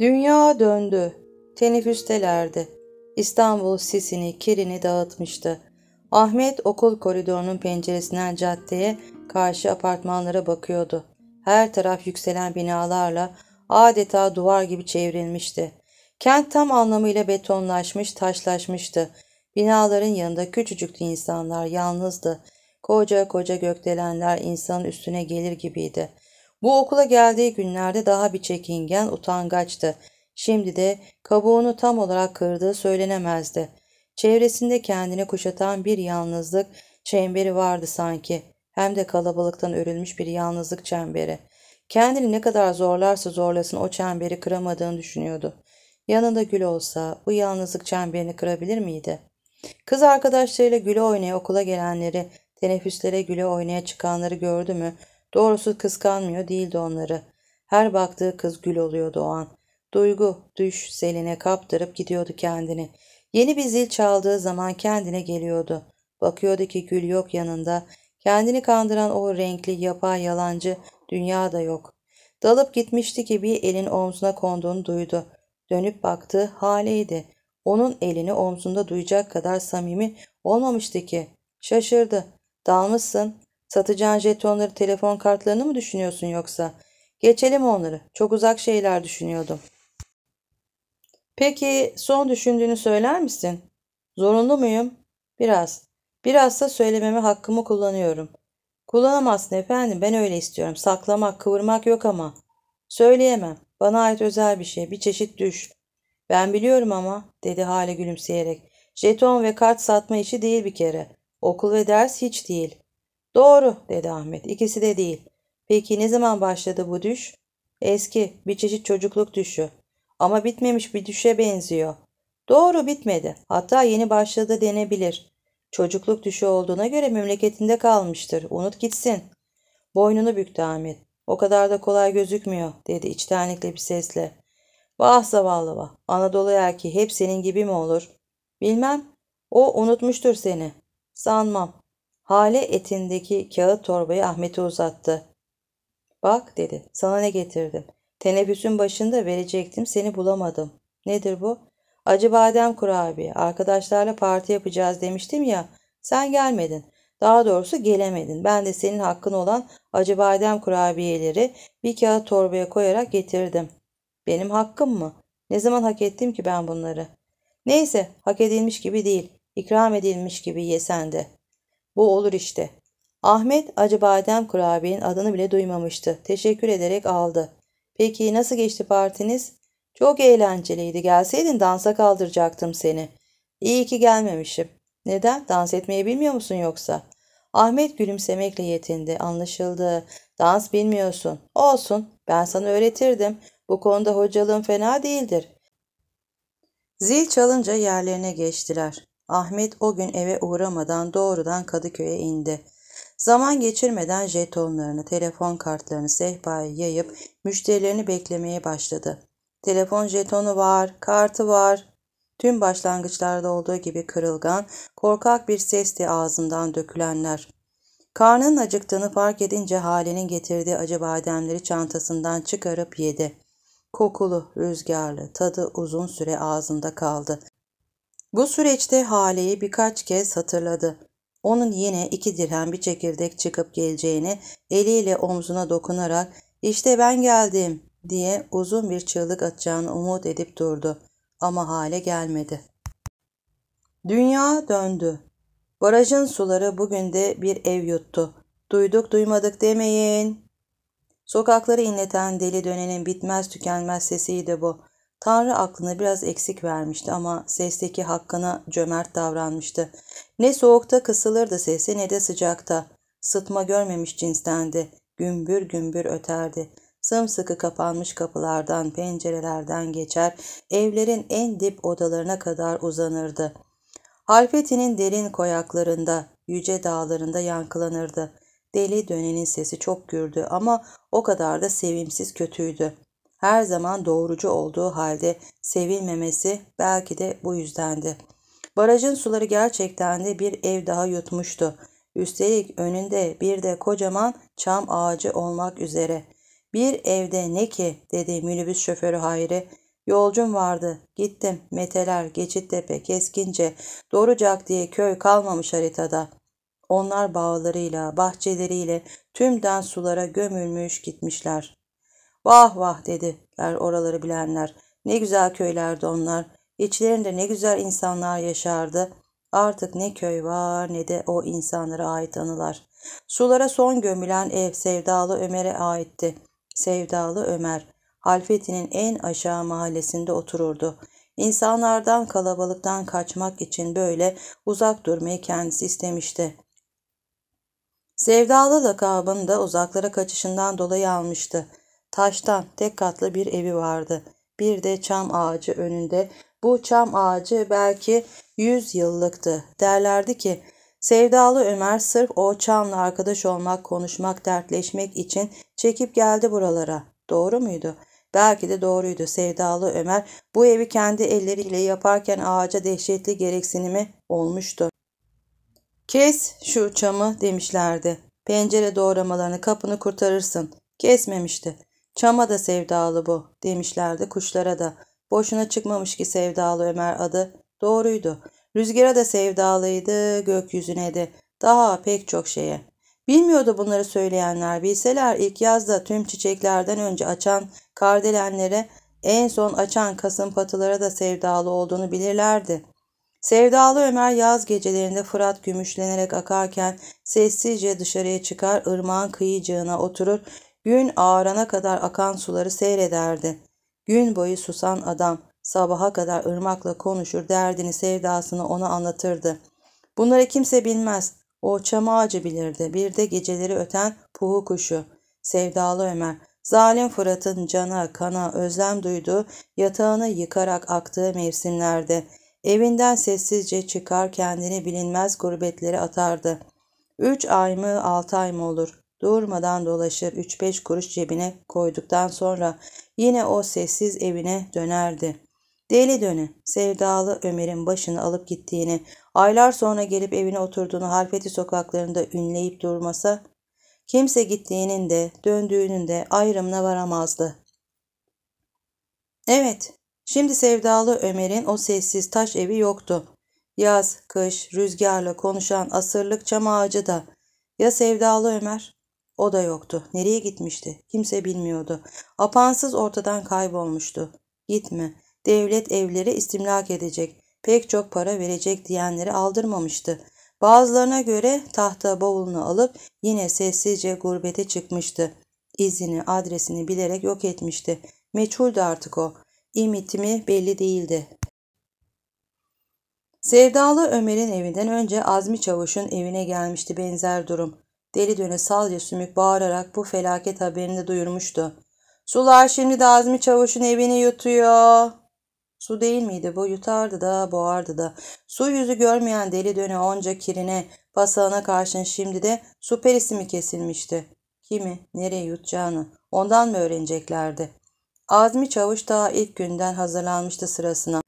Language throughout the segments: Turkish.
Dünya döndü. Teneffüstelerdi. İstanbul sisini, kirini dağıtmıştı. Ahmet okul koridorunun penceresinden caddeye karşı apartmanlara bakıyordu. Her taraf yükselen binalarla adeta duvar gibi çevrilmişti. Kent tam anlamıyla betonlaşmış, taşlaşmıştı. Binaların yanında küçücüktü insanlar, yalnızdı. Koca koca gökdelenler insanın üstüne gelir gibiydi. Bu okula geldiği günlerde daha bir çekingen, utangaçtı. Şimdi de kabuğunu tam olarak kırdığı söylenemezdi. Çevresinde kendini kuşatan bir yalnızlık çemberi vardı sanki. Hem de kalabalıktan örülmüş bir yalnızlık çemberi. Kendini ne kadar zorlarsa zorlasın o çemberi kıramadığını düşünüyordu. Yanında Gül olsa bu yalnızlık çemberini kırabilir miydi? Kız arkadaşlarıyla güle oynaya okula gelenleri, teneffüslere güle oynaya çıkanları gördü mü Doğrusu kıskanmıyor değildi onları. Her baktığı kız gül oluyordu Doğan. Duygu, düş, seline kaptırıp gidiyordu kendini. Yeni bir zil çaldığı zaman kendine geliyordu. Bakıyordu ki gül yok yanında. Kendini kandıran o renkli yapay yalancı dünya da yok. Dalıp gitmişti ki bir elin omzuna konduğunu duydu. Dönüp baktı haliydi. Onun elini omzunda duyacak kadar samimi olmamıştı ki. Şaşırdı. Dalmışsın. Satacağın jetonları telefon kartlarını mı düşünüyorsun yoksa? Geçelim onları. Çok uzak şeyler düşünüyordum. Peki son düşündüğünü söyler misin? Zorunlu muyum? Biraz. Biraz da söylememe hakkımı kullanıyorum. Kullanamazsın efendim ben öyle istiyorum. Saklamak, kıvırmak yok ama. Söyleyemem. Bana ait özel bir şey. Bir çeşit düş. Ben biliyorum ama dedi hale gülümseyerek. Jeton ve kart satma işi değil bir kere. Okul ve ders hiç değil. Doğru dedi Ahmet. İkisi de değil. Peki ne zaman başladı bu düş? Eski bir çeşit çocukluk düşü. Ama bitmemiş bir düşe benziyor. Doğru bitmedi. Hatta yeni başladı denebilir. Çocukluk düşü olduğuna göre memleketinde kalmıştır. Unut gitsin. Boynunu büktü Ahmet. O kadar da kolay gözükmüyor dedi içtenlikle bir sesle. Vah zavallı vah. Anadolu erkeği hep senin gibi mi olur? Bilmem. O unutmuştur seni. Sanmam. Hale etindeki kağıt torbayı Ahmet'e uzattı. Bak dedi sana ne getirdim. Teneffüsün başında verecektim seni bulamadım. Nedir bu? Acı badem kurabiye. Arkadaşlarla parti yapacağız demiştim ya. Sen gelmedin. Daha doğrusu gelemedin. Ben de senin hakkın olan acı badem kurabiyeleri bir kağıt torbaya koyarak getirdim. Benim hakkım mı? Ne zaman hak ettim ki ben bunları? Neyse hak edilmiş gibi değil. İkram edilmiş gibi yesen de.'' Bu olur işte. Ahmet acı badem kurabiyenin adını bile duymamıştı. Teşekkür ederek aldı. Peki nasıl geçti partiniz? Çok eğlenceliydi. Gelseydin dansa kaldıracaktım seni. İyi ki gelmemişim. Neden? Dans etmeyi bilmiyor musun yoksa? Ahmet gülümsemekle yetindi. Anlaşıldı. Dans bilmiyorsun. Olsun. Ben sana öğretirdim. Bu konuda hocalığın fena değildir. Zil çalınca yerlerine geçtiler. Ahmet o gün eve uğramadan doğrudan Kadıköy'e indi. Zaman geçirmeden jetonlarını, telefon kartlarını sehpaya yayıp müşterilerini beklemeye başladı. Telefon jetonu var, kartı var. Tüm başlangıçlarda olduğu gibi kırılgan, korkak bir sesti ağzından dökülenler. Karnının acıktığını fark edince halinin getirdiği acı bademleri çantasından çıkarıp yedi. Kokulu, rüzgarlı, tadı uzun süre ağzında kaldı. Bu süreçte Hale'yi birkaç kez hatırladı. Onun yine iki dirhem bir çekirdek çıkıp geleceğini eliyle omzuna dokunarak "İşte ben geldim diye uzun bir çığlık atacağını umut edip durdu. Ama hale gelmedi. Dünya döndü. Barajın suları bugün de bir ev yuttu. Duyduk duymadık demeyin. Sokakları inleten deli dönenin bitmez tükenmez sesiydi bu. Tanrı aklına biraz eksik vermişti ama sesteki hakkına cömert davranmıştı. Ne soğukta kısılırdı sesi ne de sıcakta. Sıtma görmemiş cinstendi. Gümbür gümbür öterdi. Sımsıkı kapanmış kapılardan, pencerelerden geçer, evlerin en dip odalarına kadar uzanırdı. Halfeti'nin derin koyaklarında, yüce dağlarında yankılanırdı. Deli dönenin sesi çok gürdü ama o kadar da sevimsiz kötüydü her zaman doğrucu olduğu halde sevilmemesi belki de bu yüzdendi. Barajın suları gerçekten de bir ev daha yutmuştu. Üstelik önünde bir de kocaman çam ağacı olmak üzere. Bir evde ne ki dedi minibüs şoförü Hayri. Yolcum vardı. Gittim. Meteler, Geçittepe, Keskince, Doğrucak diye köy kalmamış haritada. Onlar bağlarıyla, bahçeleriyle tümden sulara gömülmüş gitmişler. Vah vah dediler oraları bilenler. Ne güzel köylerdi onlar. İçlerinde ne güzel insanlar yaşardı. Artık ne köy var ne de o insanlara ait anılar. Sulara son gömülen ev Sevdalı Ömer'e aitti. Sevdalı Ömer, Halfeti'nin en aşağı mahallesinde otururdu. İnsanlardan kalabalıktan kaçmak için böyle uzak durmayı kendisi istemişti. Sevdalı lakabını da uzaklara kaçışından dolayı almıştı. Taştan tek katlı bir evi vardı. Bir de çam ağacı önünde. Bu çam ağacı belki yüz yıllıktı. Derlerdi ki Sevdalı Ömer sırf o çamla arkadaş olmak, konuşmak, dertleşmek için çekip geldi buralara. Doğru muydu? Belki de doğruydu sevdalı Ömer. Bu evi kendi elleriyle yaparken ağaca dehşetli gereksinimi olmuştu. Kes şu çamı demişlerdi. Pencere doğramalarını kapını kurtarırsın. Kesmemişti. Çama da sevdalı bu demişlerdi kuşlara da. Boşuna çıkmamış ki sevdalı Ömer adı. Doğruydu. Rüzgara da sevdalıydı, gökyüzüne de. Daha pek çok şeye. Bilmiyordu bunları söyleyenler. Bilseler ilk yazda tüm çiçeklerden önce açan kardelenlere, en son açan kasım patılara da sevdalı olduğunu bilirlerdi. Sevdalı Ömer yaz gecelerinde Fırat gümüşlenerek akarken sessizce dışarıya çıkar, ırmağın kıyıcığına oturur, Gün ağarana kadar akan suları seyrederdi. Gün boyu susan adam sabaha kadar ırmakla konuşur derdini sevdasını ona anlatırdı. Bunları kimse bilmez. O çam ağacı bilirdi. Bir de geceleri öten puhu kuşu. Sevdalı Ömer. Zalim Fırat'ın cana, kana, özlem duyduğu, yatağını yıkarak aktığı mevsimlerde. Evinden sessizce çıkar kendini bilinmez gurbetlere atardı. Üç ay mı, altı ay mı olur? Durmadan dolaşır 3-5 kuruş cebine koyduktan sonra yine o sessiz evine dönerdi. Deli dönü, sevdalı Ömer'in başını alıp gittiğini, aylar sonra gelip evine oturduğunu Halfeti sokaklarında ünleyip durmasa, kimse gittiğinin de döndüğünün de ayrımına varamazdı. Evet, şimdi sevdalı Ömer'in o sessiz taş evi yoktu. Yaz, kış, rüzgarla konuşan asırlık çam ağacı da. Ya sevdalı Ömer? O da yoktu. Nereye gitmişti? Kimse bilmiyordu. Apansız ortadan kaybolmuştu. Gitme. Devlet evleri istimlak edecek. Pek çok para verecek diyenleri aldırmamıştı. Bazılarına göre tahta bavulunu alıp yine sessizce gurbete çıkmıştı. İzini, adresini bilerek yok etmişti. Meçhuldü artık o. İmitimi belli değildi. Sevdalı Ömer'in evinden önce Azmi Çavuş'un evine gelmişti benzer durum. Deli döne salca sümük bağırarak bu felaket haberini de duyurmuştu. Sular şimdi de Azmi Çavuş'un evini yutuyor. Su değil miydi bu? Yutardı da boğardı da. Su yüzü görmeyen deli döne onca kirine basağına karşın şimdi de su perisi mi kesilmişti? Kimi, nereye yutacağını ondan mı öğreneceklerdi? Azmi Çavuş daha ilk günden hazırlanmıştı sırasına.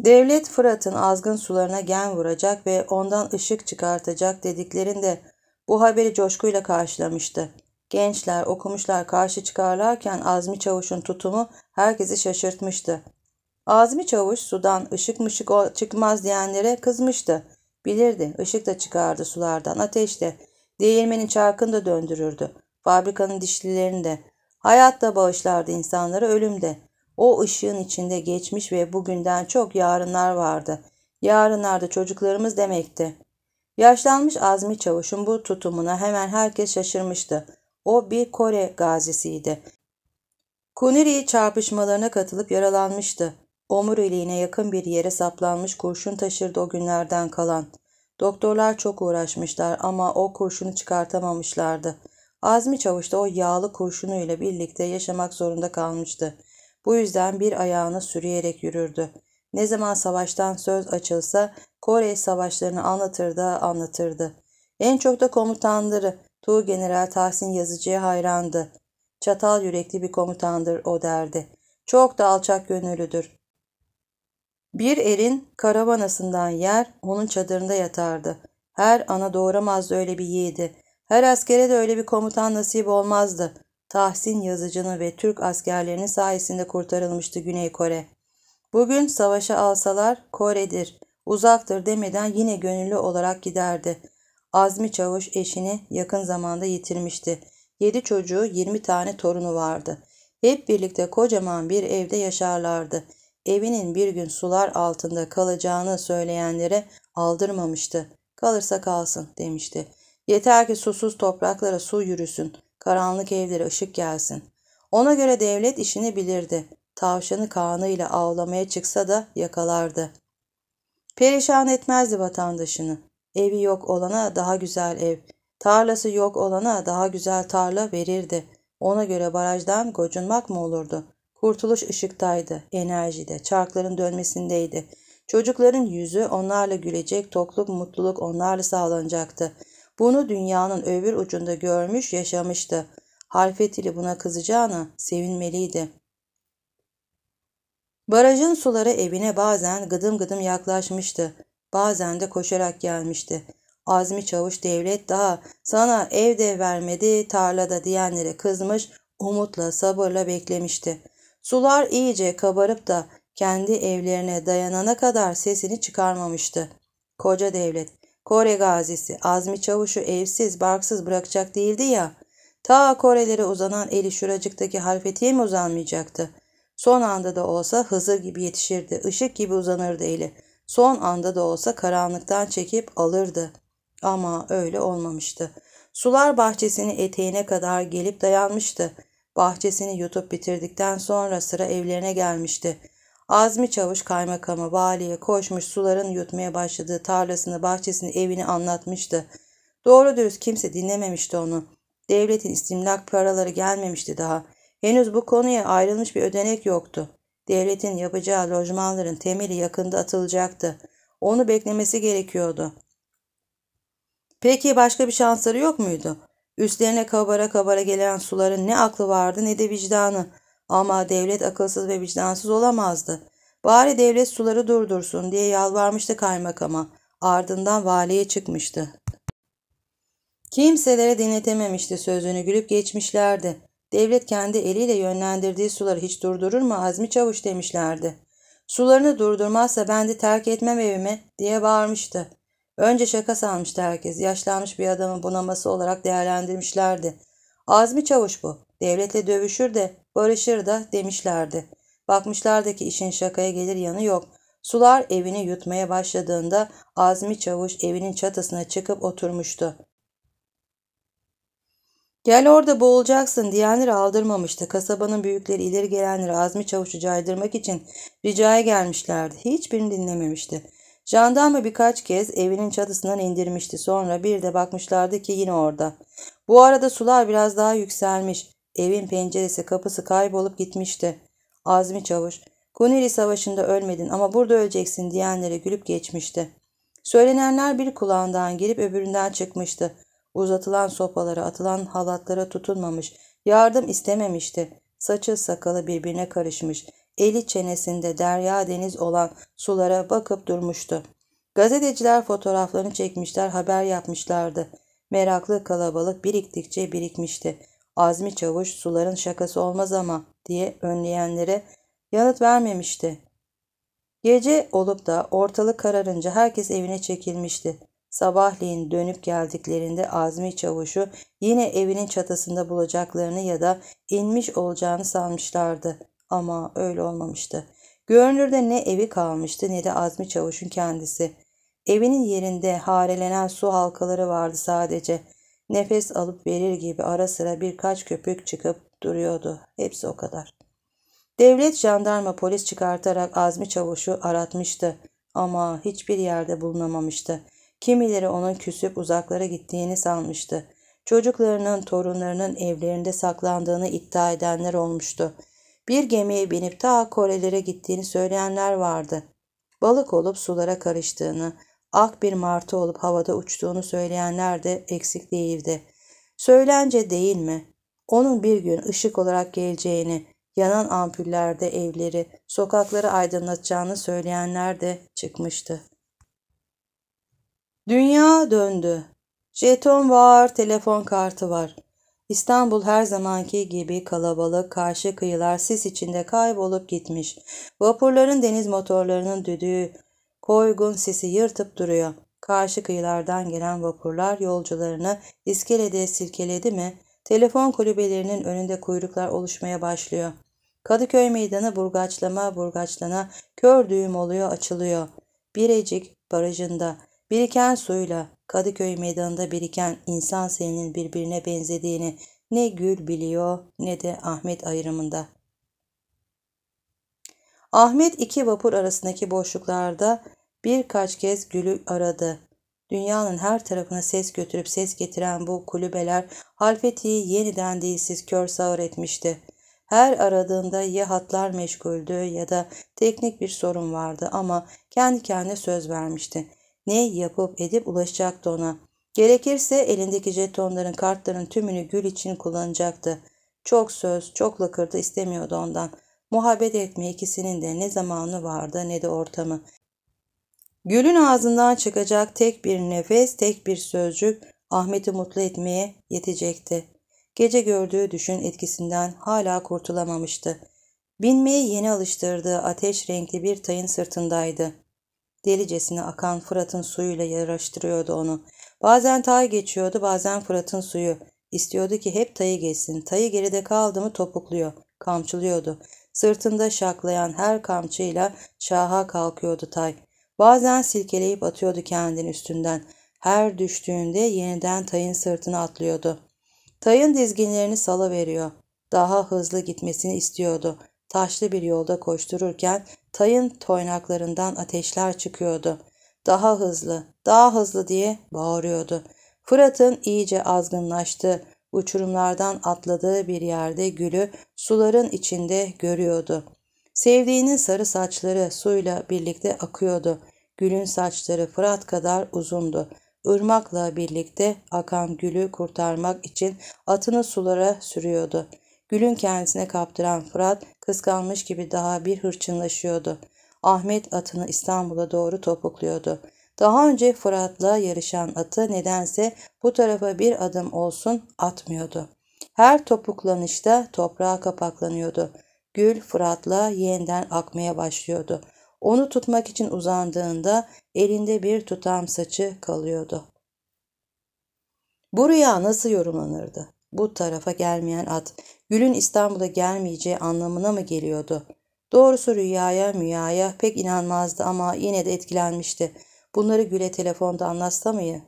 Devlet Fırat'ın azgın sularına gen vuracak ve ondan ışık çıkartacak dediklerinde bu haberi coşkuyla karşılamıştı. Gençler, okumuşlar karşı çıkarlarken Azmi Çavuş'un tutumu herkesi şaşırtmıştı. Azmi Çavuş sudan ışık mışık çıkmaz diyenlere kızmıştı. Bilirdi, ışık da çıkardı sulardan, ateşte. Değirmenin çarkını da döndürürdü. Fabrikanın dişlilerini de. Hayat da bağışlardı insanları, ölümde. de. O ışığın içinde geçmiş ve bugünden çok yarınlar vardı. Yarınlar da çocuklarımız demekti. Yaşlanmış Azmi Çavuş'un bu tutumuna hemen herkes şaşırmıştı. O bir Kore gazisiydi. Kuniri çarpışmalarına katılıp yaralanmıştı. Omuriliğine yakın bir yere saplanmış kurşun taşırdı o günlerden kalan. Doktorlar çok uğraşmışlar ama o kurşunu çıkartamamışlardı. Azmi Çavuş da o yağlı kurşunuyla birlikte yaşamak zorunda kalmıştı. Bu yüzden bir ayağını sürüyerek yürürdü. Ne zaman savaştan söz açılsa Kore savaşlarını anlatır da anlatırdı. En çok da komutanları Tuğ General Tahsin Yazıcı'ya hayrandı. Çatal yürekli bir komutandır o derdi. Çok da alçak gönüllüdür. Bir erin karavanasından yer onun çadırında yatardı. Her ana doğuramazdı öyle bir yiğidi. Her askere de öyle bir komutan nasip olmazdı. Tahsin Yazıcı'nın ve Türk askerlerinin sayesinde kurtarılmıştı Güney Kore. Bugün savaşa alsalar Kore'dir, uzaktır demeden yine gönüllü olarak giderdi. Azmi Çavuş eşini yakın zamanda yitirmişti. 7 çocuğu 20 tane torunu vardı. Hep birlikte kocaman bir evde yaşarlardı. Evinin bir gün sular altında kalacağını söyleyenlere aldırmamıştı. Kalırsa kalsın demişti. Yeter ki susuz topraklara su yürüsün. Karanlık evlere ışık gelsin. Ona göre devlet işini bilirdi. Tavşanı kanıyla avlamaya çıksa da yakalardı. Perişan etmezdi vatandaşını. Evi yok olana daha güzel ev, tarlası yok olana daha güzel tarla verirdi. Ona göre barajdan gocunmak mı olurdu? Kurtuluş ışıktaydı, enerjide, çarkların dönmesindeydi. Çocukların yüzü onlarla gülecek, tokluk, mutluluk onlarla sağlanacaktı. Bunu dünyanın öbür ucunda görmüş yaşamıştı. Harfetili buna kızacağına sevinmeliydi. Barajın suları evine bazen gıdım gıdım yaklaşmıştı. Bazen de koşarak gelmişti. Azmi Çavuş devlet daha sana evde vermedi tarlada diyenlere kızmış umutla sabırla beklemişti. Sular iyice kabarıp da kendi evlerine dayanana kadar sesini çıkarmamıştı. Koca devlet Kore gazisi Azmi Çavuş'u evsiz barksız bırakacak değildi ya. Ta Korelere uzanan eli şuracıktaki harfetiye mi uzanmayacaktı? Son anda da olsa Hızır gibi yetişirdi. ışık gibi uzanırdı eli. Son anda da olsa karanlıktan çekip alırdı. Ama öyle olmamıştı. Sular bahçesini eteğine kadar gelip dayanmıştı. Bahçesini yutup bitirdikten sonra sıra evlerine gelmişti. Azmi Çavuş kaymakamı valiye koşmuş suların yutmaya başladığı tarlasını, bahçesini, evini anlatmıştı. Doğru dürüst kimse dinlememişti onu. Devletin istimlak paraları gelmemişti daha. Henüz bu konuya ayrılmış bir ödenek yoktu. Devletin yapacağı lojmanların temeli yakında atılacaktı. Onu beklemesi gerekiyordu. Peki başka bir şansları yok muydu? Üstlerine kabara kabara gelen suların ne aklı vardı ne de vicdanı. Ama devlet akılsız ve vicdansız olamazdı. Bari devlet suları durdursun diye yalvarmıştı kaymakama. Ardından valiye çıkmıştı. Kimselere dinletememişti sözünü gülüp geçmişlerdi. Devlet kendi eliyle yönlendirdiği suları hiç durdurur mu Azmi Çavuş demişlerdi. Sularını durdurmazsa ben de terk etmem evimi diye bağırmıştı. Önce şaka sanmıştı herkes. Yaşlanmış bir adamın bunaması olarak değerlendirmişlerdi. Azmi Çavuş bu. Devletle dövüşür de barışır da demişlerdi. Bakmışlardı ki işin şakaya gelir yanı yok. Sular evini yutmaya başladığında Azmi Çavuş evinin çatısına çıkıp oturmuştu. Gel orada boğulacaksın diyenleri aldırmamıştı. Kasabanın büyükleri ileri gelenleri Azmi Çavuş'u caydırmak için ricaya gelmişlerdi. Hiçbirini dinlememişti. Jandarma birkaç kez evinin çatısından indirmişti. Sonra bir de bakmışlardı ki yine orada. Bu arada sular biraz daha yükselmiş. Evin penceresi kapısı kaybolup gitmişti. Azmi Çavuş, Kuneri Savaşı'nda ölmedin ama burada öleceksin diyenlere gülüp geçmişti. Söylenenler bir kulağından girip öbüründen çıkmıştı. Uzatılan sopalara, atılan halatlara tutunmamış, yardım istememişti. Saçı sakalı birbirine karışmış, eli çenesinde derya deniz olan sulara bakıp durmuştu. Gazeteciler fotoğraflarını çekmişler, haber yapmışlardı. Meraklı kalabalık biriktikçe birikmişti. Azmi Çavuş suların şakası olmaz ama diye önleyenlere yanıt vermemişti. Gece olup da ortalık kararınca herkes evine çekilmişti. Sabahleyin dönüp geldiklerinde Azmi Çavuş'u yine evinin çatısında bulacaklarını ya da inmiş olacağını sanmışlardı. Ama öyle olmamıştı. Görünürde ne evi kalmıştı ne de Azmi Çavuş'un kendisi. Evinin yerinde harelenen su halkaları vardı sadece. Nefes alıp verir gibi ara sıra birkaç köpük çıkıp duruyordu. Hepsi o kadar. Devlet jandarma polis çıkartarak Azmi Çavuş'u aratmıştı ama hiçbir yerde bulunamamıştı. Kimileri onun küsüp uzaklara gittiğini sanmıştı. Çocuklarının, torunlarının evlerinde saklandığını iddia edenler olmuştu. Bir gemiye binip ta Korelere gittiğini söyleyenler vardı. Balık olup sulara karıştığını, ak ah bir martı olup havada uçtuğunu söyleyenler de eksik değildi. Söylence değil mi? Onun bir gün ışık olarak geleceğini, yanan ampullerde evleri, sokakları aydınlatacağını söyleyenler de çıkmıştı. Dünya döndü. Jeton var, telefon kartı var. İstanbul her zamanki gibi kalabalık, karşı kıyılar sis içinde kaybolup gitmiş. Vapurların deniz motorlarının düdüğü, Koygun sesi yırtıp duruyor. Karşı kıyılardan gelen vapurlar yolcularını iskelede silkeledi mi telefon kulübelerinin önünde kuyruklar oluşmaya başlıyor. Kadıköy meydanı burgaçlama burgaçlana kör düğüm oluyor açılıyor. Birecik barajında biriken suyla Kadıköy meydanında biriken insan selinin birbirine benzediğini ne Gül biliyor ne de Ahmet ayrımında. Ahmet iki vapur arasındaki boşluklarda Birkaç kez Gül'ü aradı. Dünyanın her tarafına ses götürüp ses getiren bu kulübeler Halfeti'yi yeniden dilsiz kör sağır etmişti. Her aradığında ya hatlar meşguldü ya da teknik bir sorun vardı ama kendi kendine söz vermişti. Ne yapıp edip ulaşacaktı ona. Gerekirse elindeki jetonların kartların tümünü gül için kullanacaktı. Çok söz, çok lakırdı istemiyordu ondan. Muhabbet etme ikisinin de ne zamanı vardı ne de ortamı. Gölün ağzından çıkacak tek bir nefes, tek bir sözcük Ahmet'i mutlu etmeye yetecekti. Gece gördüğü düşün etkisinden hala kurtulamamıştı. Binmeye yeni alıştırdığı ateş renkli bir tayın sırtındaydı. Delicesine akan Fırat'ın suyuyla yaraştırıyordu onu. Bazen tay geçiyordu, bazen Fırat'ın suyu. İstiyordu ki hep tayı geçsin. Tayı geride kaldı mı topukluyor, kamçılıyordu. Sırtında şaklayan her kamçıyla şaha kalkıyordu tay. Bazen silkeleyip atıyordu kendini üstünden. Her düştüğünde yeniden Tay'ın sırtına atlıyordu. Tay'ın dizginlerini sala veriyor. Daha hızlı gitmesini istiyordu. Taşlı bir yolda koştururken Tay'ın toynaklarından ateşler çıkıyordu. Daha hızlı, daha hızlı diye bağırıyordu. Fırat'ın iyice azgınlaştı. Uçurumlardan atladığı bir yerde gülü suların içinde görüyordu. Sevdiğinin sarı saçları suyla birlikte akıyordu. Gül'ün saçları Fırat kadar uzundu. Irmakla birlikte akan gülü kurtarmak için atını sulara sürüyordu. Gül'ün kendisine kaptıran Fırat kıskanmış gibi daha bir hırçınlaşıyordu. Ahmet atını İstanbul'a doğru topukluyordu. Daha önce Fırat'la yarışan atı nedense bu tarafa bir adım olsun atmıyordu. Her topuklanışta toprağa kapaklanıyordu. Gül Fırat'la yeniden akmaya başlıyordu. Onu tutmak için uzandığında elinde bir tutam saçı kalıyordu. Bu rüya nasıl yorumlanırdı? Bu tarafa gelmeyen at, Gül'ün İstanbul'a gelmeyeceği anlamına mı geliyordu? Doğrusu rüyaya müyaya pek inanmazdı ama yine de etkilenmişti. Bunları Gül'e telefonda anlatsa mı ya?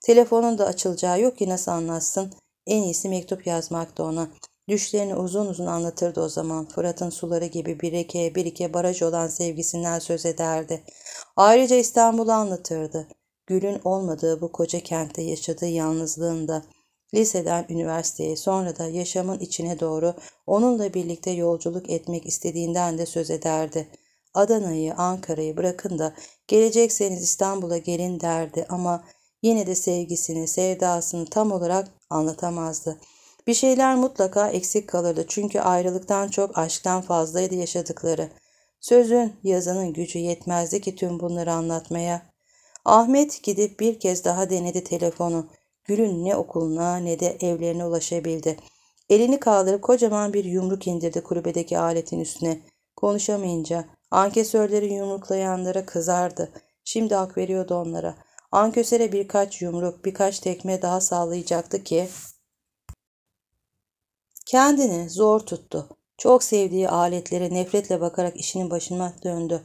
Telefonun da açılacağı yok ki nasıl anlatsın? En iyisi mektup yazmakta ona. Düşlerini uzun uzun anlatırdı o zaman. Fırat'ın suları gibi birike birike baraj olan sevgisinden söz ederdi. Ayrıca İstanbul'u anlatırdı. Gül'ün olmadığı bu koca kentte yaşadığı yalnızlığında, liseden üniversiteye sonra da yaşamın içine doğru onunla birlikte yolculuk etmek istediğinden de söz ederdi. Adana'yı, Ankara'yı bırakın da gelecekseniz İstanbul'a gelin derdi ama yine de sevgisini, sevdasını tam olarak anlatamazdı.'' Bir şeyler mutlaka eksik kalırdı çünkü ayrılıktan çok aşktan fazlaydı yaşadıkları. Sözün, yazının gücü yetmezdi ki tüm bunları anlatmaya. Ahmet gidip bir kez daha denedi telefonu. Gül'ün ne okuluna ne de evlerine ulaşabildi. Elini kaldırıp kocaman bir yumruk indirdi kulübedeki aletin üstüne. Konuşamayınca ankesörleri yumruklayanlara kızardı. Şimdi hak veriyordu onlara. Ankösere birkaç yumruk, birkaç tekme daha sallayacaktı ki Kendini zor tuttu. Çok sevdiği aletlere nefretle bakarak işinin başına döndü.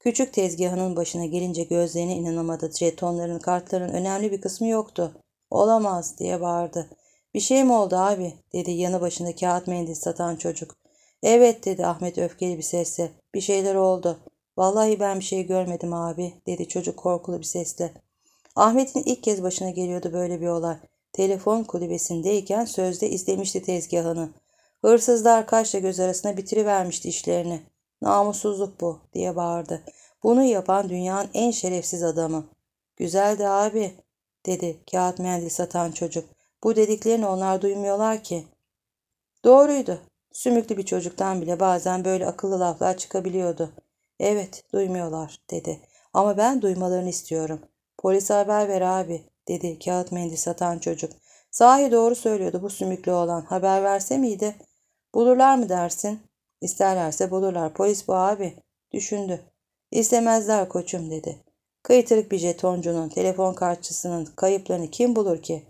Küçük tezgahının başına gelince gözlerine inanamadı. Jetonların, kartların önemli bir kısmı yoktu. Olamaz diye bağırdı. Bir şey mi oldu abi dedi yanı başında kağıt mendil satan çocuk. Evet dedi Ahmet öfkeli bir sesle. Bir şeyler oldu. Vallahi ben bir şey görmedim abi dedi çocuk korkulu bir sesle. Ahmet'in ilk kez başına geliyordu böyle bir olay. Telefon kulübesindeyken sözde izlemişti tezgahını. Hırsızlar kaşla göz arasına bitirivermişti işlerini. Namussuzluk bu diye bağırdı. Bunu yapan dünyanın en şerefsiz adamı. Güzeldi abi dedi kağıt mendil satan çocuk. Bu dediklerini onlar duymuyorlar ki. Doğruydu. Sümüklü bir çocuktan bile bazen böyle akıllı laflar çıkabiliyordu. Evet duymuyorlar dedi. Ama ben duymalarını istiyorum. Polise haber ver abi dedi kağıt mendil satan çocuk. Sahi doğru söylüyordu bu sümüklü olan. Haber verse miydi? Bulurlar mı dersin? İsterlerse bulurlar. Polis bu abi. Düşündü. İstemezler koçum dedi. Kıytırık bir jetoncunun telefon kartçısının kayıplarını kim bulur ki?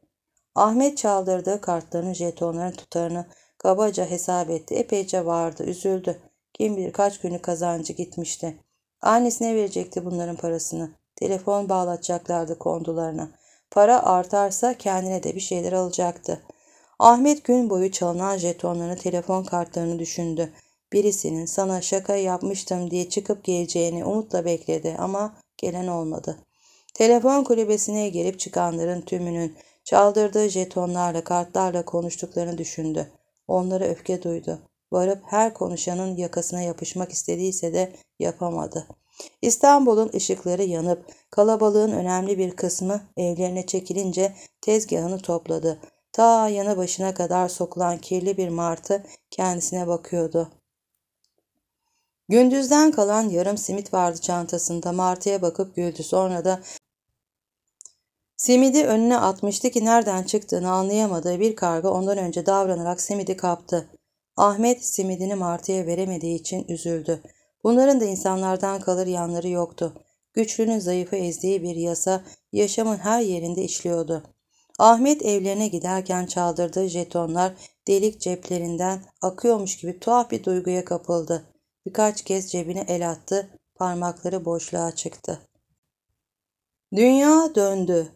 Ahmet çaldırdığı kartların jetonların tutarını kabaca hesap etti. Epeyce vardı. Üzüldü. Kim bilir kaç günü kazancı gitmişti. Annesine verecekti bunların parasını. Telefon bağlatacaklardı kondularına. Para artarsa kendine de bir şeyler alacaktı. Ahmet gün boyu çalınan jetonlarını telefon kartlarını düşündü. Birisinin sana şaka yapmıştım diye çıkıp geleceğini umutla bekledi ama gelen olmadı. Telefon kulübesine girip çıkanların tümünün çaldırdığı jetonlarla kartlarla konuştuklarını düşündü. Onlara öfke duydu. Varıp her konuşanın yakasına yapışmak istediyse de yapamadı.'' İstanbul'un ışıkları yanıp kalabalığın önemli bir kısmı evlerine çekilince tezgahını topladı. Ta yanı başına kadar sokulan kirli bir martı kendisine bakıyordu. Gündüzden kalan yarım simit vardı çantasında. Martı'ya bakıp güldü. Sonra da simidi önüne atmıştı ki nereden çıktığını anlayamadığı bir karga ondan önce davranarak simidi kaptı. Ahmet simidini Martı'ya veremediği için üzüldü. Bunların da insanlardan kalır yanları yoktu. Güçlünün zayıfı ezdiği bir yasa yaşamın her yerinde işliyordu. Ahmet evlerine giderken çaldırdığı jetonlar delik ceplerinden akıyormuş gibi tuhaf bir duyguya kapıldı. Birkaç kez cebine el attı, parmakları boşluğa çıktı. Dünya döndü.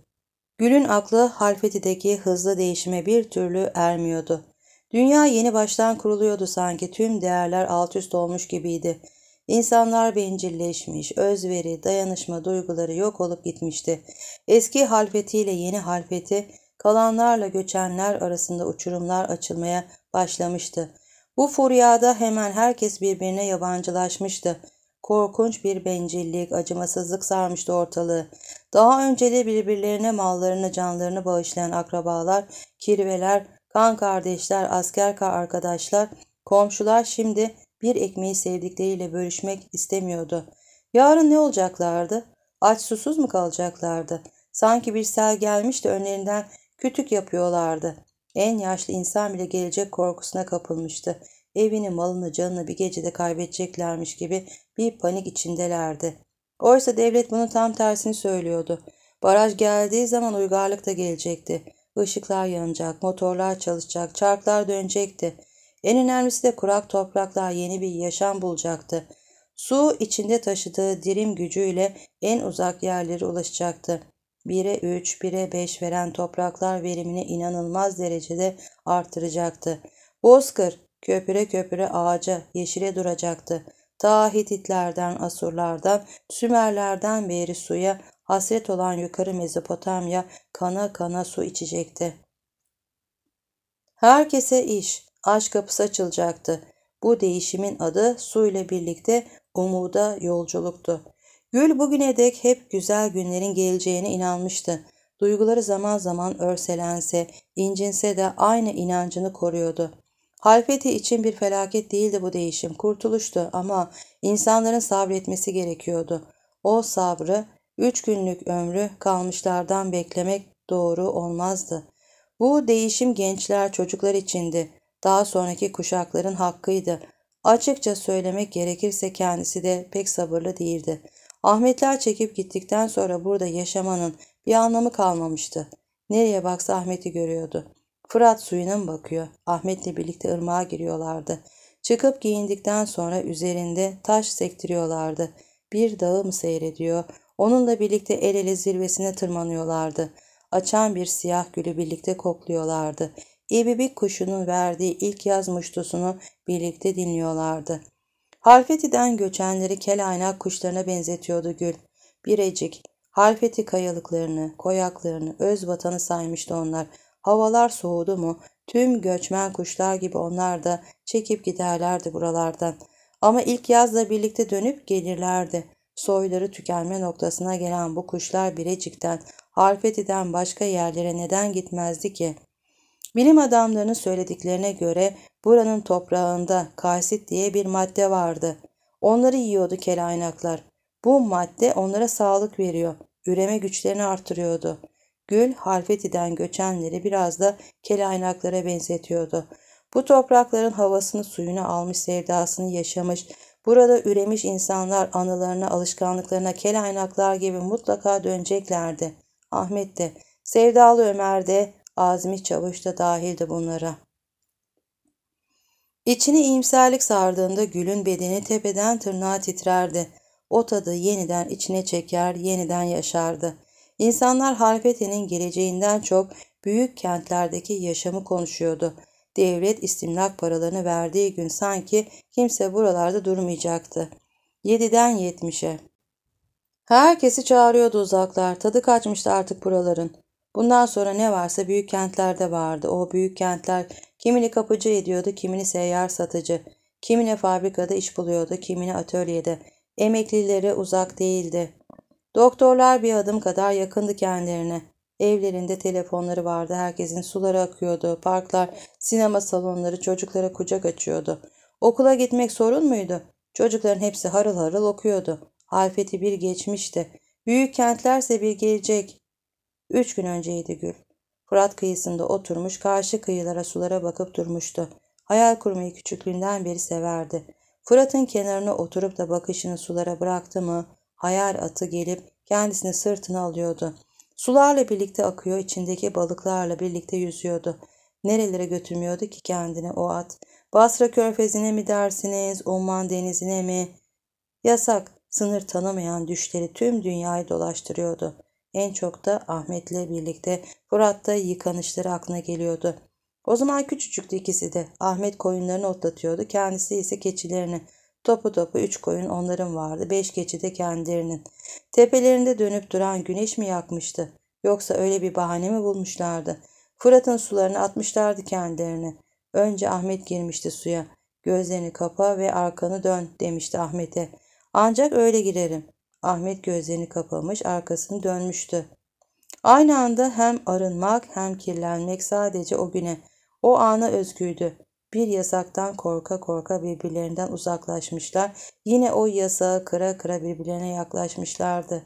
Gül'ün aklı Halfeti'deki hızlı değişime bir türlü ermiyordu. Dünya yeni baştan kuruluyordu sanki tüm değerler alt üst olmuş gibiydi. İnsanlar bencilleşmiş, özveri, dayanışma duyguları yok olup gitmişti. Eski halfetiyle yeni halfeti, kalanlarla göçenler arasında uçurumlar açılmaya başlamıştı. Bu furyada hemen herkes birbirine yabancılaşmıştı. Korkunç bir bencillik, acımasızlık sarmıştı ortalığı. Daha önce birbirlerine mallarını, canlarını bağışlayan akrabalar, kirveler, kan kardeşler, asker arkadaşlar, komşular şimdi bir ekmeği sevdikleriyle bölüşmek istemiyordu. Yarın ne olacaklardı? Aç susuz mu kalacaklardı? Sanki bir sel gelmiş de önlerinden kütük yapıyorlardı. En yaşlı insan bile gelecek korkusuna kapılmıştı. Evini, malını, canını bir gecede kaybedeceklermiş gibi bir panik içindelerdi. Oysa devlet bunun tam tersini söylüyordu. Baraj geldiği zaman uygarlık da gelecekti. Işıklar yanacak, motorlar çalışacak, çarklar dönecekti. En önemlisi de kurak topraklar yeni bir yaşam bulacaktı. Su içinde taşıdığı dirim gücüyle en uzak yerlere ulaşacaktı. 1'e 3, 1'e 5 veren topraklar verimini inanılmaz derecede artıracaktı. Bozkır köpüre köpüre ağaca, yeşile duracaktı. Ta Hititlerden, Asurlardan, Sümerlerden beri suya hasret olan yukarı Mezopotamya kana kana su içecekti. Herkese iş, aşk kapısı açılacaktı. Bu değişimin adı su ile birlikte umuda yolculuktu. Gül bugüne dek hep güzel günlerin geleceğine inanmıştı. Duyguları zaman zaman örselense, incinse de aynı inancını koruyordu. Halfeti için bir felaket değildi bu değişim, kurtuluştu ama insanların sabretmesi gerekiyordu. O sabrı, üç günlük ömrü kalmışlardan beklemek doğru olmazdı. Bu değişim gençler, çocuklar içindi daha sonraki kuşakların hakkıydı. Açıkça söylemek gerekirse kendisi de pek sabırlı değildi. Ahmetler çekip gittikten sonra burada yaşamanın bir anlamı kalmamıştı. Nereye baksa Ahmet'i görüyordu. Fırat suyuna mı bakıyor? Ahmet'le birlikte ırmağa giriyorlardı. Çıkıp giyindikten sonra üzerinde taş sektiriyorlardı. Bir dağı mı seyrediyor? Onunla birlikte el ele zirvesine tırmanıyorlardı. Açan bir siyah gülü birlikte kokluyorlardı. İbibik kuşunun verdiği ilk yaz muştusunu birlikte dinliyorlardı. Halfeti'den göçenleri kelaynak kuşlarına benzetiyordu Gül. Birecik, Halfeti kayalıklarını, koyaklarını, öz vatanı saymıştı onlar. Havalar soğudu mu tüm göçmen kuşlar gibi onlar da çekip giderlerdi buralardan. Ama ilk yazla birlikte dönüp gelirlerdi. Soyları tükenme noktasına gelen bu kuşlar Birecik'ten, Halfeti'den başka yerlere neden gitmezdi ki? Bilim adamlarının söylediklerine göre buranın toprağında kalsit diye bir madde vardı. Onları yiyordu kelaynaklar. Bu madde onlara sağlık veriyor, üreme güçlerini artırıyordu. Gül, Halfeti'den göçenleri biraz da kelaynaklara benzetiyordu. Bu toprakların havasını suyunu almış sevdasını yaşamış, burada üremiş insanlar anılarına, alışkanlıklarına kelaynaklar gibi mutlaka döneceklerdi. Ahmet de, sevdalı Ömer de, Azmi Çavuş da dahildi bunlara. İçini iyimserlik sardığında gülün bedeni tepeden tırnağa titrerdi. O tadı yeniden içine çeker, yeniden yaşardı. İnsanlar Halfete'nin geleceğinden çok büyük kentlerdeki yaşamı konuşuyordu. Devlet istimlak paralarını verdiği gün sanki kimse buralarda durmayacaktı. Yediden yetmişe. Herkesi çağırıyordu uzaklar. Tadı kaçmıştı artık buraların. Bundan sonra ne varsa büyük kentlerde vardı. O büyük kentler kimini kapıcı ediyordu, kimini seyyar satıcı, kimine fabrikada iş buluyordu, kimine atölyede. Emeklilere uzak değildi. Doktorlar bir adım kadar yakındı kendilerine. Evlerinde telefonları vardı, herkesin suları akıyordu, parklar, sinema salonları çocuklara kucak açıyordu. Okula gitmek sorun muydu? Çocukların hepsi harıl harıl okuyordu. Halfeti bir geçmişti. Büyük kentlerse bir gelecek. Üç gün önceydi Gül. Fırat kıyısında oturmuş karşı kıyılara sulara bakıp durmuştu. Hayal kurmayı küçüklüğünden beri severdi. Fırat'ın kenarına oturup da bakışını sulara bıraktı mı hayal atı gelip kendisini sırtına alıyordu. Sularla birlikte akıyor içindeki balıklarla birlikte yüzüyordu. Nerelere götürmüyordu ki kendini o at? Basra körfezine mi dersiniz, Oman denizine mi? Yasak, sınır tanımayan düşleri tüm dünyayı dolaştırıyordu. En çok da Ahmet'le birlikte Fırat'ta yıkanışları aklına geliyordu. O zaman küçücüktü ikisi de. Ahmet koyunlarını otlatıyordu. Kendisi ise keçilerini. Topu topu üç koyun onların vardı. Beş keçi de kendilerinin. Tepelerinde dönüp duran güneş mi yakmıştı? Yoksa öyle bir bahane mi bulmuşlardı? Fırat'ın sularını atmışlardı kendilerini. Önce Ahmet girmişti suya. Gözlerini kapa ve arkanı dön demişti Ahmet'e. Ancak öyle girerim. Ahmet gözlerini kapamış arkasını dönmüştü. Aynı anda hem arınmak hem kirlenmek sadece o güne, o ana özgüydü. Bir yasaktan korka korka birbirlerinden uzaklaşmışlar. Yine o yasağı kıra kıra birbirlerine yaklaşmışlardı.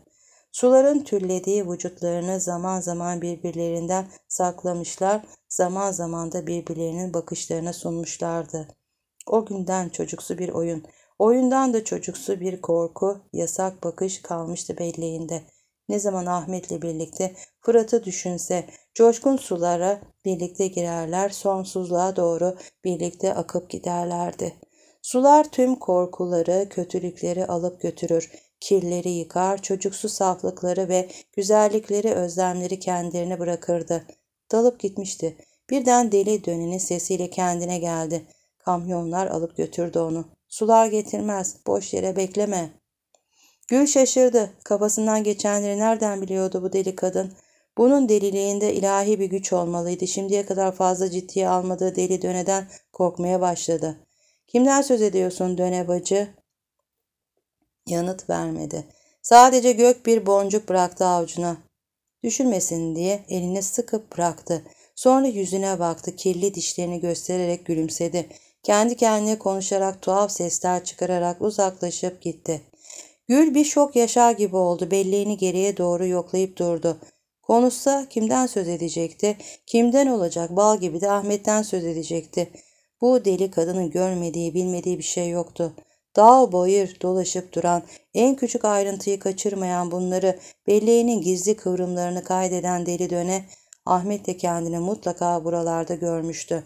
Suların türlediği vücutlarını zaman zaman birbirlerinden saklamışlar, zaman zaman da birbirlerinin bakışlarına sunmuşlardı. O günden çocuksu bir oyun, Oyundan da çocuksu bir korku, yasak bakış kalmıştı belleğinde. Ne zaman Ahmet'le birlikte Fırat'ı düşünse, coşkun sulara birlikte girerler, sonsuzluğa doğru birlikte akıp giderlerdi. Sular tüm korkuları, kötülükleri alıp götürür, kirleri yıkar, çocuksu saflıkları ve güzellikleri, özlemleri kendilerine bırakırdı. Dalıp gitmişti. Birden deli dönenin sesiyle kendine geldi. Kamyonlar alıp götürdü onu. Sular getirmez, boş yere bekleme. Gül şaşırdı. Kafasından geçenleri nereden biliyordu bu deli kadın? Bunun deliliğinde ilahi bir güç olmalıydı. Şimdiye kadar fazla ciddiye almadığı deli döneden korkmaya başladı. Kimden söz ediyorsun döne bacı? Yanıt vermedi. Sadece gök bir boncuk bıraktı avcuna. Düşülmesin diye elini sıkıp bıraktı. Sonra yüzüne baktı, kirli dişlerini göstererek gülümsedi. Kendi kendine konuşarak tuhaf sesler çıkararak uzaklaşıp gitti. Gül bir şok yaşar gibi oldu. Belleğini geriye doğru yoklayıp durdu. Konuşsa kimden söz edecekti? Kimden olacak? Bal gibi de Ahmet'ten söz edecekti. Bu deli kadının görmediği, bilmediği bir şey yoktu. Dağ bayır dolaşıp duran, en küçük ayrıntıyı kaçırmayan bunları, belleğinin gizli kıvrımlarını kaydeden deli döne, Ahmet de kendini mutlaka buralarda görmüştü.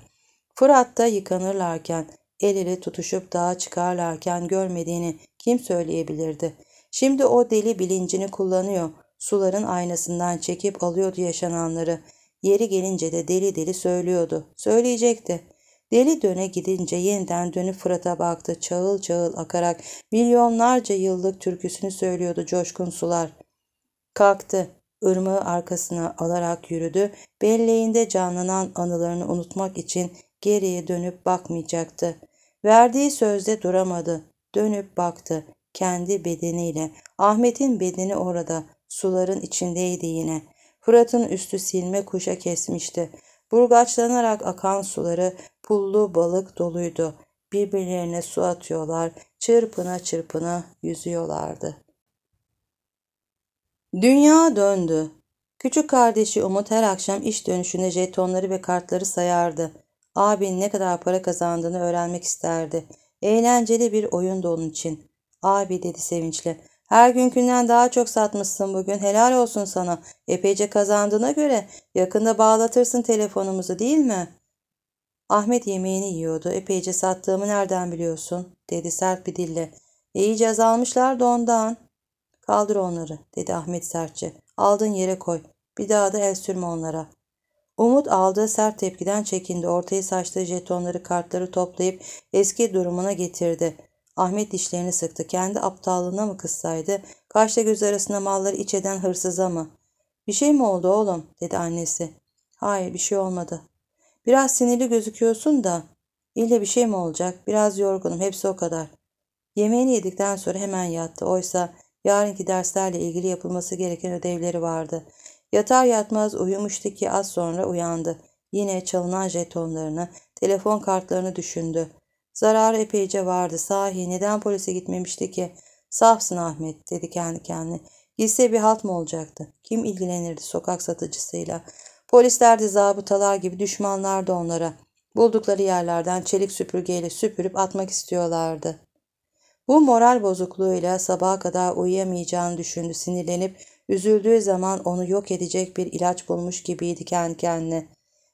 Fırat'ta yıkanırlarken, el ele tutuşup dağa çıkarlarken görmediğini kim söyleyebilirdi? Şimdi o deli bilincini kullanıyor, suların aynasından çekip alıyordu yaşananları. Yeri gelince de deli deli söylüyordu. Söyleyecekti. Deli döne gidince yeniden dönüp Fırat'a baktı. Çağıl çağıl akarak milyonlarca yıllık türküsünü söylüyordu coşkun sular. Kalktı. ırmağı arkasına alarak yürüdü. Belleğinde canlanan anılarını unutmak için geriye dönüp bakmayacaktı. Verdiği sözde duramadı. Dönüp baktı. Kendi bedeniyle. Ahmet'in bedeni orada. Suların içindeydi yine. Fırat'ın üstü silme kuşa kesmişti. Burgaçlanarak akan suları pullu balık doluydu. Birbirlerine su atıyorlar, çırpına çırpına yüzüyorlardı. Dünya döndü. Küçük kardeşi Umut her akşam iş dönüşünde jetonları ve kartları sayardı. Abinin ne kadar para kazandığını öğrenmek isterdi. Eğlenceli bir oyundu onun için. Abi dedi sevinçle. Her günkünden daha çok satmışsın bugün. Helal olsun sana. Epeyce kazandığına göre yakında bağlatırsın telefonumuzu değil mi? Ahmet yemeğini yiyordu. Epeyce sattığımı nereden biliyorsun? dedi sert bir dille. İyice azalmışlar da ondan. Kaldır onları dedi Ahmet sertçe. Aldığın yere koy. Bir daha da el sürme onlara. Umut aldığı sert tepkiden çekindi. Ortaya saçtığı jetonları kartları toplayıp eski durumuna getirdi. Ahmet dişlerini sıktı. Kendi aptallığına mı kızsaydı? Kaşla göz arasında malları iç eden hırsıza mı? Bir şey mi oldu oğlum? dedi annesi. Hayır bir şey olmadı. Biraz sinirli gözüküyorsun da. İlle bir şey mi olacak? Biraz yorgunum. Hepsi o kadar. Yemeğini yedikten sonra hemen yattı. Oysa yarınki derslerle ilgili yapılması gereken ödevleri vardı. Yatar yatmaz uyumuştu ki az sonra uyandı. Yine çalınan jetonlarını, telefon kartlarını düşündü. Zarar epeyce vardı. Sahi neden polise gitmemişti ki? Safsın Ahmet dedi kendi kendine. Gitse bir halt mı olacaktı? Kim ilgilenirdi sokak satıcısıyla? Polisler de zabıtalar gibi düşmanlardı onlara. Buldukları yerlerden çelik süpürgeyle süpürüp atmak istiyorlardı. Bu moral bozukluğuyla sabaha kadar uyuyamayacağını düşündü. Sinirlenip Üzüldüğü zaman onu yok edecek bir ilaç bulmuş gibiydi kendi kendine.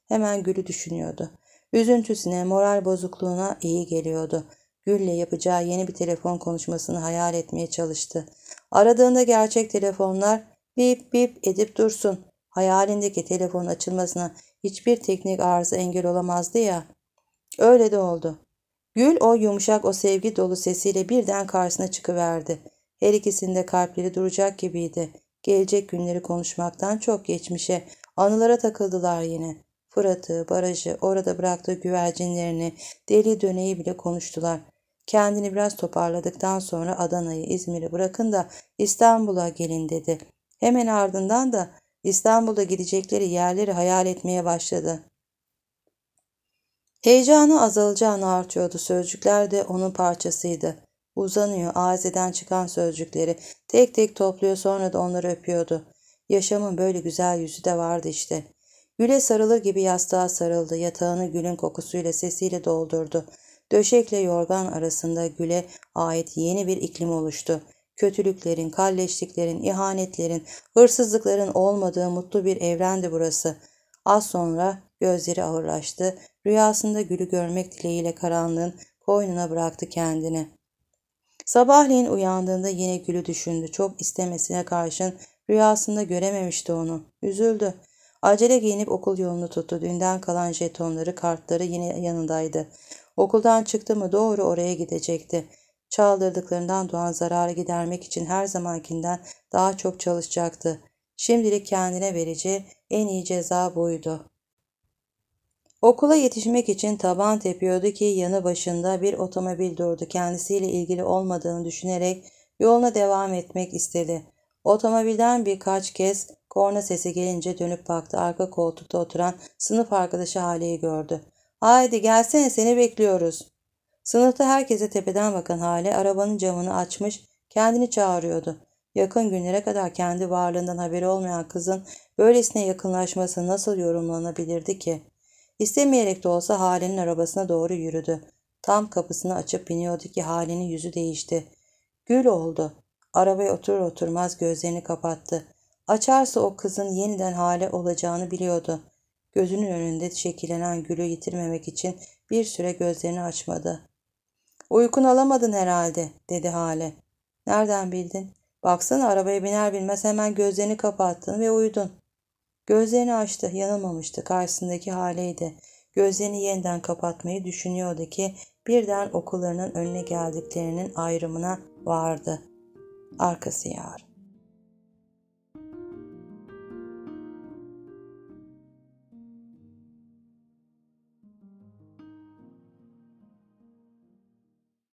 Hemen Gül'ü düşünüyordu. Üzüntüsüne, moral bozukluğuna iyi geliyordu. Gül'le yapacağı yeni bir telefon konuşmasını hayal etmeye çalıştı. Aradığında gerçek telefonlar bip bip edip dursun. Hayalindeki telefonun açılmasına hiçbir teknik arıza engel olamazdı ya. Öyle de oldu. Gül o yumuşak o sevgi dolu sesiyle birden karşısına çıkıverdi. Her ikisinde kalpleri duracak gibiydi. Gelecek günleri konuşmaktan çok geçmişe, anılara takıldılar yine. Fırat'ı, barajı, orada bıraktığı güvercinlerini, deli döneyi bile konuştular. Kendini biraz toparladıktan sonra Adana'yı, İzmir'i bırakın da İstanbul'a gelin dedi. Hemen ardından da İstanbul'da gidecekleri yerleri hayal etmeye başladı. Heyecanı azalacağını artıyordu. Sözcükler de onun parçasıydı. Uzanıyor, ağzeden çıkan sözcükleri tek tek topluyor sonra da onları öpüyordu. Yaşamın böyle güzel yüzü de vardı işte. Güle sarılır gibi yastığa sarıldı, yatağını gülün kokusuyla sesiyle doldurdu. Döşekle yorgan arasında güle ait yeni bir iklim oluştu. Kötülüklerin, kalleşliklerin, ihanetlerin, hırsızlıkların olmadığı mutlu bir evrendi burası. Az sonra gözleri ağırlaştı. Rüyasında gülü görmek dileğiyle karanlığın koynuna bıraktı kendini. Sabahleyin uyandığında yine gülü düşündü. Çok istemesine karşın rüyasında görememişti onu. Üzüldü. Acele giyinip okul yolunu tuttu. Dünden kalan jetonları, kartları yine yanındaydı. Okuldan çıktı mı doğru oraya gidecekti. Çaldırdıklarından doğan zararı gidermek için her zamankinden daha çok çalışacaktı. Şimdilik kendine verici en iyi ceza buydu. Okula yetişmek için taban tepiyordu ki yanı başında bir otomobil durdu. Kendisiyle ilgili olmadığını düşünerek yoluna devam etmek istedi. Otomobilden birkaç kez korna sesi gelince dönüp baktı. Arka koltukta oturan sınıf arkadaşı Hale'yi gördü. Haydi gelsene seni bekliyoruz. Sınıfta herkese tepeden bakan Hale arabanın camını açmış kendini çağırıyordu. Yakın günlere kadar kendi varlığından haberi olmayan kızın böylesine yakınlaşması nasıl yorumlanabilirdi ki? İstemeyerek de olsa Hale'nin arabasına doğru yürüdü. Tam kapısını açıp biniyordu ki Hale'nin yüzü değişti. Gül oldu. Arabaya oturur oturmaz gözlerini kapattı. Açarsa o kızın yeniden hale olacağını biliyordu. Gözünün önünde şekillenen gülü yitirmemek için bir süre gözlerini açmadı. Uykun alamadın herhalde dedi hale. Nereden bildin? Baksana arabaya biner binmez hemen gözlerini kapattın ve uyudun. Gözlerini açtı, yanılmamıştı, karşısındaki haleydi. Gözlerini yeniden kapatmayı düşünüyordu ki birden okullarının önüne geldiklerinin ayrımına vardı. Arkası yağar.